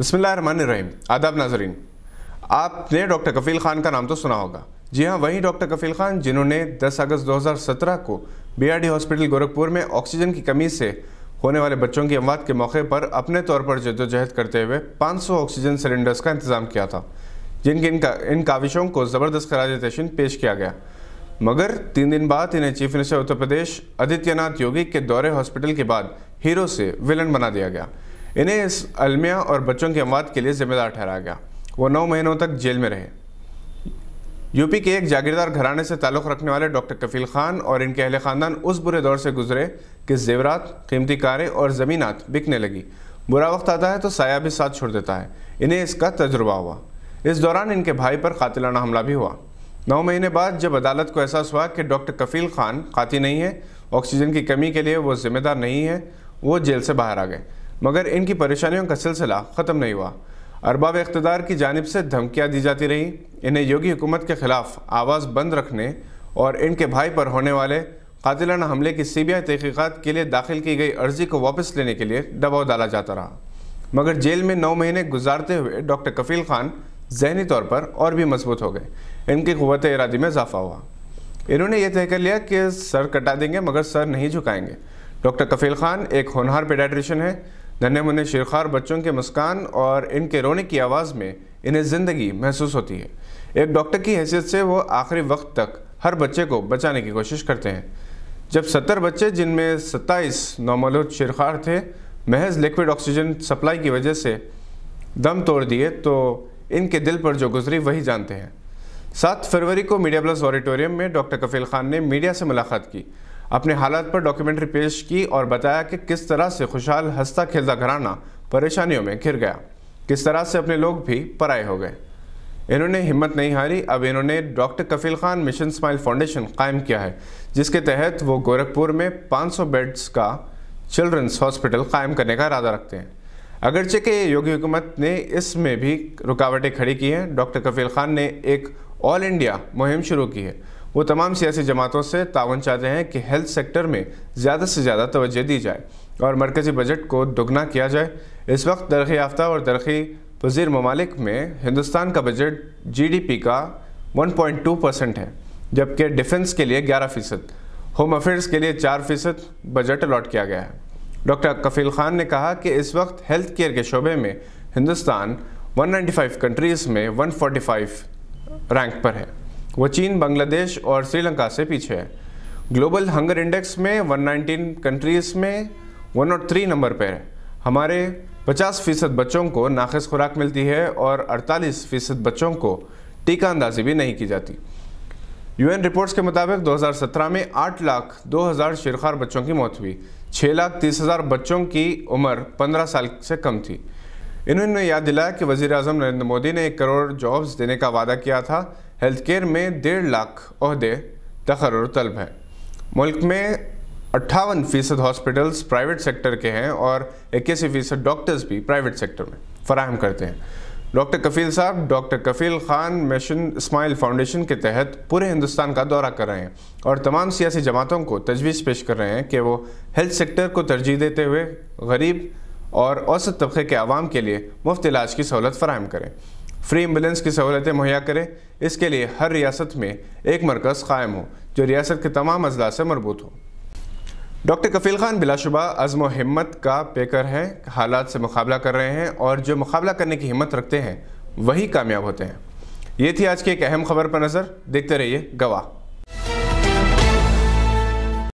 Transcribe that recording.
बसमीम आदाब नाजरीन आपने डॉक्टर कफ़ील ख़ान का नाम तो सुना होगा जी हाँ वही डॉक्टर कफ़ील ख़ान जिन्होंने 10 अगस्त 2017 को बीआरडी हॉस्पिटल गोरखपुर में ऑक्सीजन की कमी से होने वाले बच्चों की अमवात के मौके पर अपने तौर पर जदोजहद करते हुए 500 ऑक्सीजन सिलेंडर्स का इंतज़ाम किया था जिनके इनका इन काविशों को ज़बरदस्त खराज तशीन पेश किया गया मगर तीन दिन बाद इन्हें चीफ मिनिस्टर उत्तर प्रदेश आदित्यनाथ योगी के दौरे हॉस्पिटल के बाद हीरो से विलन बना दिया गया इन्हें इस अलमिया और बच्चों के अमवात के लिए ज़िम्मेदार ठहराया गया वो नौ महीनों तक जेल में रहे यूपी के एक जागीरदार घराने से ताल्लुक़ रखने वाले डॉक्टर कफील खान और इनके अहल ख़ानदान उस बुरे दौर से गुजरे कि जेवरात कीमती कारें और ज़मीनात बिकने लगी बुरा वक्त आता है तो साया भी साथ छोड़ देता है इन्हें इसका तजुर्बा हुआ इस दौरान इनके भाई पर कातिलाना हमला भी हुआ नौ महीने बाद जब अदालत को एहसास हुआ कि डॉक्टर कफील खान काती नहीं है ऑक्सीजन की कमी के लिए वो ज़िम्मेदार नहीं है वो जेल से बाहर आ गए मगर इनकी परेशानियों का सिलसिला ख़त्म नहीं हुआ अरबाब इकतदार की जानब से धमकियाँ दी जाती रहीं इन्हें योगी हुकूमत के ख़िलाफ़ आवाज़ बंद रखने और इनके भाई पर होने वाले कातिलाना हमले की सी बी आई तहकीक़ात के लिए दाखिल की गई अर्जी को वापस लेने के लिए दबाव डाला जाता रहा मगर जेल में नौ महीने गुजारते हुए डॉक्टर कफील खान जहनी तौर पर और भी मजबूत हो गए इनकी क़वत इरादी में इजाफा हुआ इन्होंने ये तय कर लिया कि सर कटा देंगे मगर सर नहीं झुकाएंगे डॉक्टर कफील खान एक होनहार पेडाट्रिशन है नन्हे मुन्ने शेरखार बच्चों के मुस्कान और इनके रोने की आवाज़ में इन्हें ज़िंदगी महसूस होती है एक डॉक्टर की हैसियत से वो आखिरी वक्त तक हर बच्चे को बचाने की कोशिश करते हैं जब सत्तर बच्चे जिनमें सत्ताईस नौमलूद शेरखार थे महज लिक्विड ऑक्सीजन सप्लाई की वजह से दम तोड़ दिए तो इनके दिल पर जो गुजरी वही जानते हैं सात फरवरी को मीडिया प्लस ऑडिटोरियम में डॉक्टर कफील खान ने मीडिया से मुलाकात की अपने हालात पर डॉक्यूमेंट्री पेश की और बताया कि किस तरह से खुशहाल हंसता खेलता घराना परेशानियों में घिर गया किस तरह से अपने लोग भी पराए हो गए इन्होंने हिम्मत नहीं हारी अब इन्होंने doctor Kafeel Khan mission smile foundation कायम किया है जिसके तहत वो गोरखपुर में 500 बेड्स का चिल्ड्रंस हॉस्पिटल कायम करने का इरादा रखते हैं अगरचे के योगी हुकूमत ने इसमें भी रुकावटें खड़ी की हैं डॉक्टर कफील खान ने एक ऑल इंडिया मुहिम शुरू की है वो तमाम सियासी जमातों से तावन चाहते हैं कि हेल्थ सेक्टर में ज़्यादा से ज़्यादा तोज्जह दी जाए और मरकज़ी बजट को दोगुना किया जाए इस वक्त तरक् याफ्ता और तरक्की पजीर ममालिक में हिंदुस्तान का बजट जीडीपी का 1.2 परसेंट है जबकि डिफेंस के लिए 11 फ़ीसद होम अफेयर्स के लिए 4 फ़ीसद बजट अलॉट किया गया है डॉक्टर कफील खान ने कहा कि इस वक्त हेल्थ केयर के शोबे में हिंदुस्तान 195 कंट्रीज़ में 145 रैंक पर है वह चीन बांग्लादेश और श्रीलंका से पीछे है ग्लोबल हंगर इंडेक्स में 119 कंट्रीज़ में 103 नंबर पर है हमारे 50 फ़ीसद बच्चों को नाखस खुराक मिलती है और 48 फ़ीसद बच्चों को टीका अंदाजी भी नहीं की जाती यूएन रिपोर्ट्स के मुताबिक 2017 में 8 लाख 2000 शिरखार बच्चों की मौत हुई 6 लाख 30 हज़ार बच्चों की उम्र 15 साल से कम थी इन्होंने याद दिलाया कि वजी अजम नरेंद्र मोदी ने एक करोड़ जॉब्स देने का वादा किया था हेल्थ केयर में डेढ़ लाख अहदे और तलब हैं मुल्क में अट्ठावन फ़ीसद हॉस्पिटल्स प्राइवेट सेक्टर के हैं और इक्यासी फ़ीसद डॉक्टर्स भी प्राइवेट सेक्टर में फ़राहम करते हैं doctor Kafeel Sahab doctor Kafeel Khan mission smile foundation के तहत पूरे हिंदुस्तान का दौरा कर रहे हैं और तमाम सियासी जमातों को तजवीज़ पेश कर रहे हैं कि वो हेल्थ सेक्टर को तरजीह देते हुए गरीब और औसत तबके के आवाम के लिए मुफ्त इलाज की सहूलत फराहम करें फ्री एम्बुलेंस की सहूलतें मुहैया करें इसके लिए हर रियासत में एक मरकज़ कायम हो जो रियासत के तमाम अजला से मरबूत हो डॉक्टर कफील खान बिलाशुबा अज़म हिम्मत का पेकर हैं हालात से मुकाबला कर रहे हैं और जो मुकाबला करने की हिम्मत रखते हैं वही कामयाब होते हैं ये थी आज की एक अहम खबर पर नज़र देखते रहिए गवाह